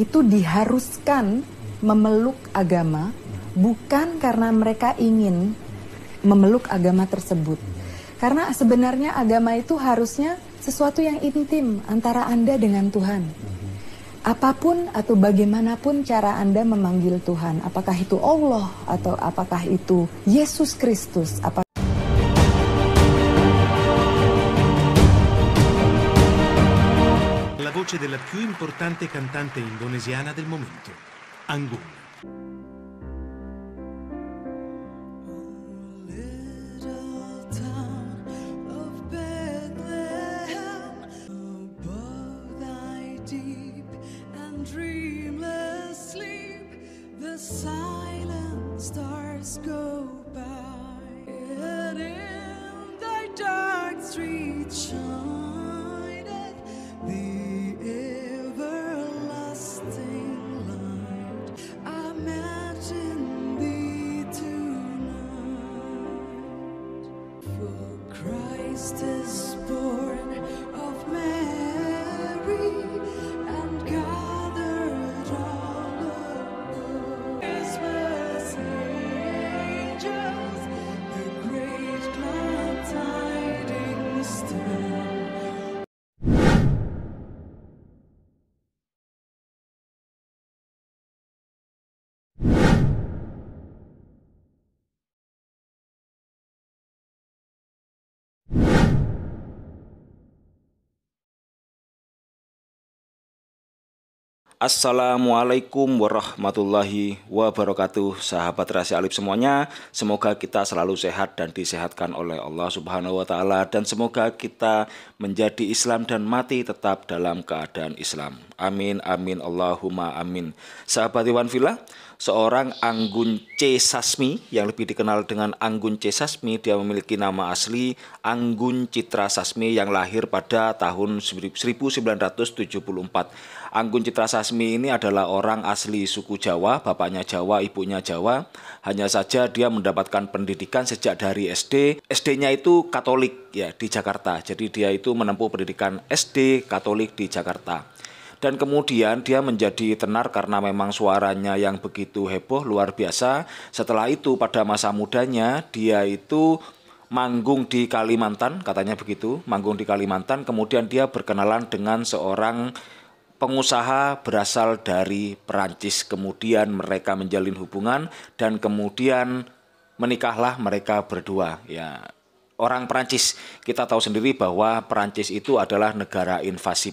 itu diharuskan memeluk agama bukan karena mereka ingin memeluk agama tersebut. Karena sebenarnya agama itu harusnya sesuatu yang intim antara Anda dengan Tuhan. Apapun atau bagaimanapun cara Anda memanggil Tuhan, apakah itu Allah atau apakah itu Yesus Kristus, apakah voce della più importante cantante indonesiana del momento, Anggun. dreamless sleep, the silent stars go. sisters Assalamualaikum warahmatullahi wabarakatuh Sahabat rahasia alif semuanya Semoga kita selalu sehat dan disehatkan oleh Allah subhanahu wa ta'ala Dan semoga kita menjadi Islam dan mati tetap dalam keadaan Islam Amin amin Allahumma amin Sahabat Iwan Villa seorang Anggun C. Sasmi yang lebih dikenal dengan Anggun C. Sasmi dia memiliki nama asli Anggun Citra Sasmi yang lahir pada tahun 1974 Anggun Citra Sasmi ini adalah orang asli suku Jawa bapaknya Jawa ibunya Jawa hanya saja dia mendapatkan pendidikan sejak dari SD SD-nya itu Katolik ya di Jakarta jadi dia itu menempuh pendidikan SD Katolik di Jakarta dan kemudian dia menjadi tenar karena memang suaranya yang begitu heboh luar biasa. Setelah itu pada masa mudanya dia itu manggung di Kalimantan, katanya begitu, manggung di Kalimantan, kemudian dia berkenalan dengan seorang pengusaha berasal dari Perancis. Kemudian mereka menjalin hubungan dan kemudian menikahlah mereka berdua, ya. Orang Perancis, kita tahu sendiri bahwa Perancis itu adalah negara invasif.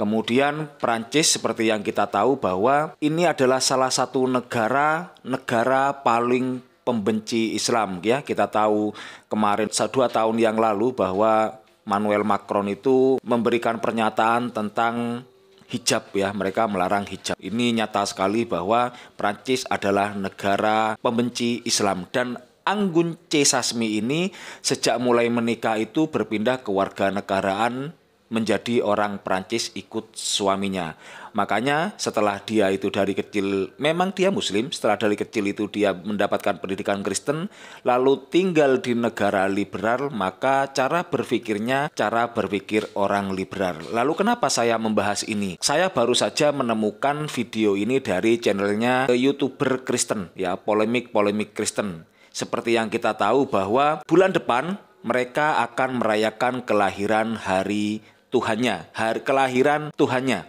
Kemudian Prancis seperti yang kita tahu bahwa ini adalah salah satu negara negara paling pembenci Islam ya. Kita tahu kemarin dua tahun yang lalu bahwa Manuel Macron itu memberikan pernyataan tentang hijab ya mereka melarang hijab ini nyata sekali bahwa Prancis adalah negara pembenci Islam dan Anggun C Sasmi ini sejak mulai menikah itu berpindah ke warga negaraan menjadi orang Perancis ikut suaminya. Makanya setelah dia itu dari kecil memang dia muslim, setelah dari kecil itu dia mendapatkan pendidikan Kristen, lalu tinggal di negara liberal, maka cara berpikirnya cara berpikir orang liberal. Lalu kenapa saya membahas ini? Saya baru saja menemukan video ini dari channelnya eh, YouTuber Kristen ya, polemik-polemik Kristen. Seperti yang kita tahu bahwa bulan depan mereka akan merayakan kelahiran hari Tuhannya, hari kelahiran Tuhannya.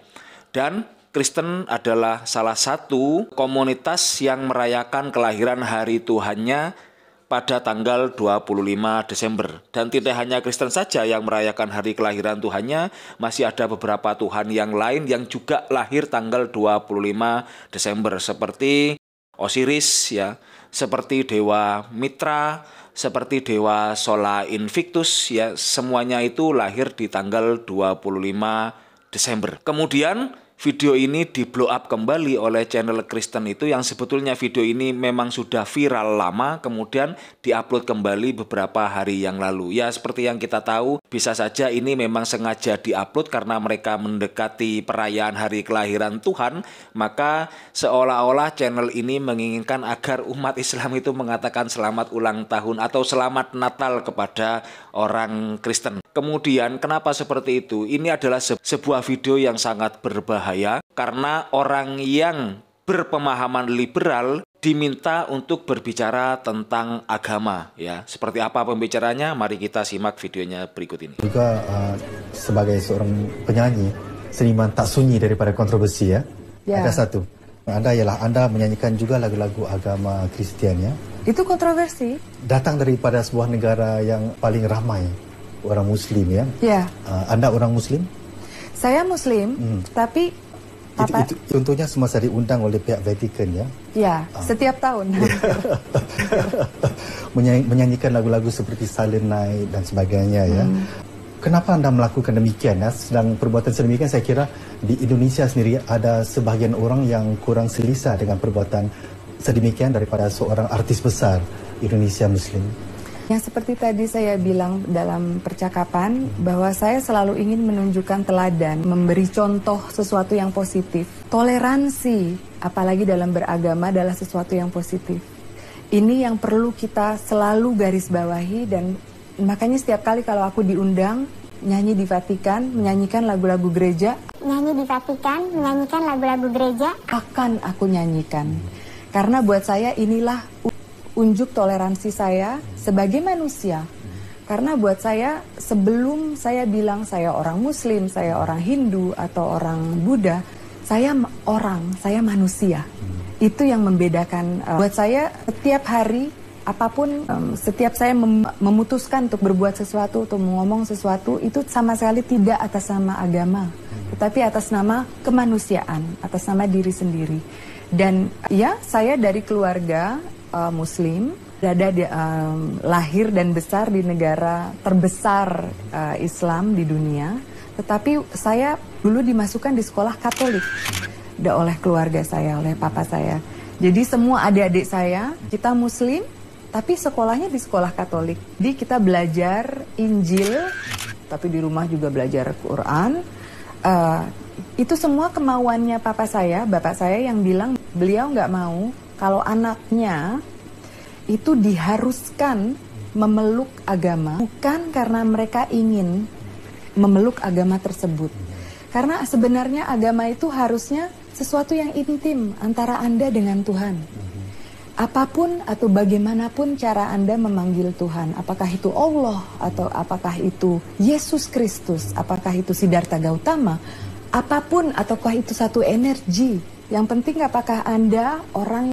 Dan Kristen adalah salah satu komunitas yang merayakan kelahiran hari Tuhannya pada tanggal 25 Desember. Dan tidak hanya Kristen saja yang merayakan hari kelahiran Tuhannya, masih ada beberapa Tuhan yang lain yang juga lahir tanggal 25 Desember seperti Osiris ya, seperti dewa Mitra, seperti dewa Sola Invictus ya semuanya itu lahir di tanggal 25 Desember. Kemudian video ini di blow up kembali oleh channel Kristen itu yang sebetulnya video ini memang sudah viral lama kemudian diupload kembali beberapa hari yang lalu. Ya seperti yang kita tahu bisa saja ini memang sengaja diupload karena mereka mendekati perayaan hari kelahiran Tuhan maka seolah-olah channel ini menginginkan agar umat Islam itu mengatakan selamat ulang tahun atau selamat Natal kepada orang Kristen. Kemudian kenapa seperti itu? Ini adalah sebuah video yang sangat berbahaya karena orang yang berpemahaman liberal diminta untuk berbicara tentang agama ya. Seperti apa pembicaranya? Mari kita simak videonya berikut ini. Juga uh, sebagai seorang penyanyi, seniman tak sunyi daripada kontroversi ya. ya. Ada satu. Anda ialah Anda menyanyikan juga lagu-lagu agama Kristen ya. Itu kontroversi. Datang daripada sebuah negara yang paling ramai orang Muslim ya. Ya. Uh, anda orang Muslim? Saya Muslim, hmm. tapi Papa... Itu, itu contohnya semasa diundang oleh pihak Vatikan ya. Ya, uh. setiap tahun. Menyanyi, menyanyikan lagu-lagu seperti Silent Night dan sebagainya ya? hmm. ya. Kenapa anda melakukan demikian ya? Sedang perbuatan sedemikian saya kira di Indonesia sendiri ada sebagian orang yang kurang selisa dengan perbuatan sedemikian daripada seorang artis besar Indonesia Muslim. Yang seperti tadi saya bilang dalam percakapan bahwa saya selalu ingin menunjukkan teladan, memberi contoh sesuatu yang positif. Toleransi, apalagi dalam beragama adalah sesuatu yang positif. Ini yang perlu kita selalu garis bawahi dan makanya setiap kali kalau aku diundang nyanyi di Vatikan, menyanyikan lagu-lagu gereja. Nyanyi di Vatikan, menyanyikan lagu-lagu gereja. Akan aku nyanyikan. Karena buat saya inilah unjuk toleransi saya sebagai manusia. Karena buat saya sebelum saya bilang saya orang muslim, saya orang Hindu atau orang Buddha, saya orang, saya manusia. Itu yang membedakan eh, buat saya setiap hari apapun setiap saya memutuskan untuk berbuat sesuatu untuk ngomong sesuatu itu sama sekali tidak atas nama agama tetapi atas nama kemanusiaan atas nama diri sendiri dan ya saya dari keluarga uh, Muslim, dada di, eh, lahir dan besar di negara terbesar uh, Islam di dunia, tetapi saya dulu dimasukkan di sekolah Katolik, oleh keluarga saya, oleh papa saya. Jadi semua adik-adik saya, kita Muslim, tapi sekolahnya di sekolah Katolik. Jadi kita belajar Injil, tapi di rumah juga belajar Quran. Uh, itu semua kemauannya papa saya, bapak saya yang bilang beliau nggak mau kalau anaknya itu diharuskan memeluk agama bukan karena mereka ingin memeluk agama tersebut. Karena sebenarnya agama itu harusnya sesuatu yang intim antara Anda dengan Tuhan. Apapun atau bagaimanapun cara Anda memanggil Tuhan, apakah itu Allah atau apakah itu Yesus Kristus, apakah itu Siddhartha Gautama, apapun ataukah itu satu energi. Yang penting apakah Anda orang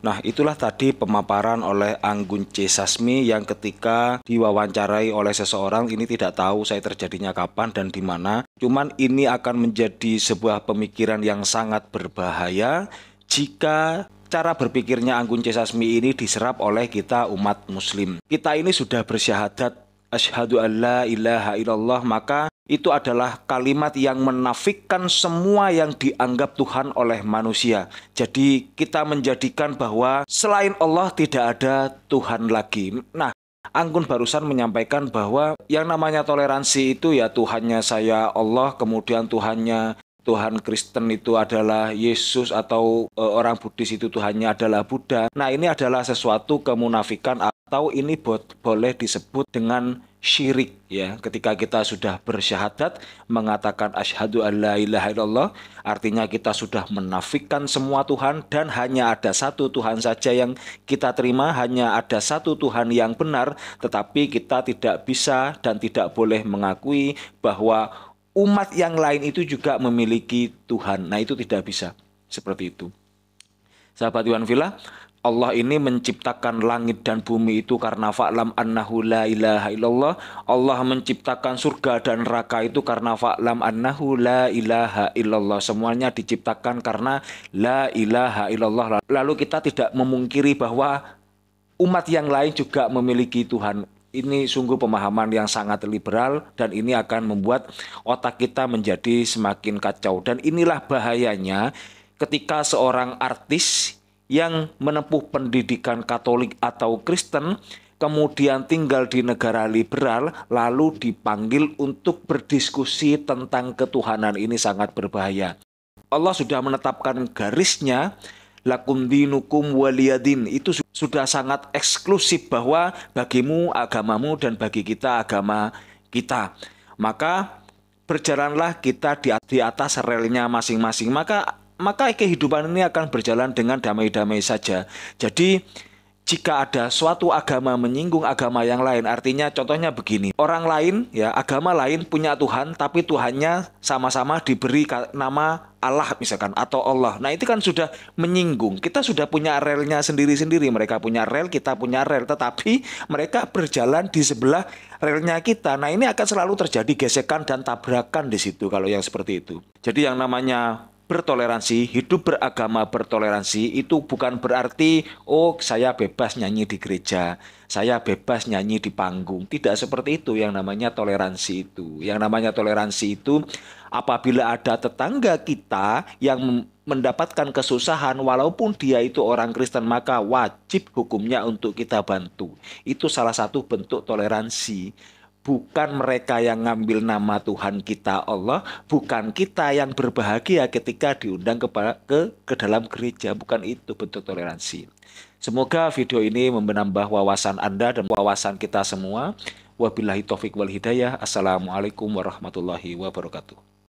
Nah itulah tadi pemaparan oleh Anggun C. Sasmi yang ketika diwawancarai oleh seseorang ini tidak tahu saya terjadinya kapan dan di mana. Cuman ini akan menjadi sebuah pemikiran yang sangat berbahaya jika cara berpikirnya Anggun C. Sasmi ini diserap oleh kita umat muslim. Kita ini sudah bersyahadat Ashadu an la ilaha illallah maka itu adalah kalimat yang menafikan semua yang dianggap Tuhan oleh manusia. Jadi, kita menjadikan bahwa selain Allah tidak ada Tuhan lagi. Nah, Anggun barusan menyampaikan bahwa yang namanya toleransi itu ya Tuhannya saya Allah, kemudian Tuhannya Tuhan Kristen itu adalah Yesus atau e, orang Buddhis itu Tuhannya adalah Buddha. Nah, ini adalah sesuatu kemunafikan atau ini bo boleh disebut dengan syirik ya. Ketika kita sudah bersyahadat mengatakan asyhadu alla ilaha illallah, artinya kita sudah menafikan semua tuhan dan hanya ada satu Tuhan saja yang kita terima, hanya ada satu Tuhan yang benar, tetapi kita tidak bisa dan tidak boleh mengakui bahwa umat yang lain itu juga memiliki Tuhan. Nah, itu tidak bisa seperti itu. Sahabat Iwan Villa, Allah ini menciptakan langit dan bumi itu karena fa'lam annahu la ilaha illallah. Allah menciptakan surga dan neraka itu karena fa'lam annahu la ilaha illallah. Semuanya diciptakan karena la ilaha illallah. Lalu kita tidak memungkiri bahwa umat yang lain juga memiliki Tuhan ini sungguh pemahaman yang sangat liberal dan ini akan membuat otak kita menjadi semakin kacau dan inilah bahayanya ketika seorang artis yang menempuh pendidikan Katolik atau Kristen kemudian tinggal di negara liberal lalu dipanggil untuk berdiskusi tentang ketuhanan ini sangat berbahaya. Allah sudah menetapkan garisnya lakum dinukum waliyadin itu sudah sangat eksklusif bahwa bagimu agamamu dan bagi kita agama kita. Maka berjalanlah kita di, atas relnya masing-masing. Maka maka kehidupan ini akan berjalan dengan damai-damai saja. Jadi jika ada suatu agama menyinggung agama yang lain, artinya contohnya begini, orang lain ya agama lain punya Tuhan tapi Tuhannya sama-sama diberi nama Allah misalkan atau Allah. Nah, itu kan sudah menyinggung. Kita sudah punya relnya sendiri-sendiri. Mereka punya rel, kita punya rel, tetapi mereka berjalan di sebelah relnya kita. Nah, ini akan selalu terjadi gesekan dan tabrakan di situ kalau yang seperti itu. Jadi yang namanya bertoleransi, hidup beragama bertoleransi itu bukan berarti oh saya bebas nyanyi di gereja, saya bebas nyanyi di panggung. Tidak seperti itu yang namanya toleransi itu. Yang namanya toleransi itu apabila ada tetangga kita yang mendapatkan kesusahan walaupun dia itu orang Kristen maka wajib hukumnya untuk kita bantu. Itu salah satu bentuk toleransi bukan mereka yang ngambil nama Tuhan kita Allah, bukan kita yang berbahagia ketika diundang ke ke, ke dalam gereja, bukan itu bentuk toleransi. Semoga video ini menambah wawasan Anda dan wawasan kita semua. Wabillahi taufik wal hidayah. Assalamualaikum warahmatullahi wabarakatuh.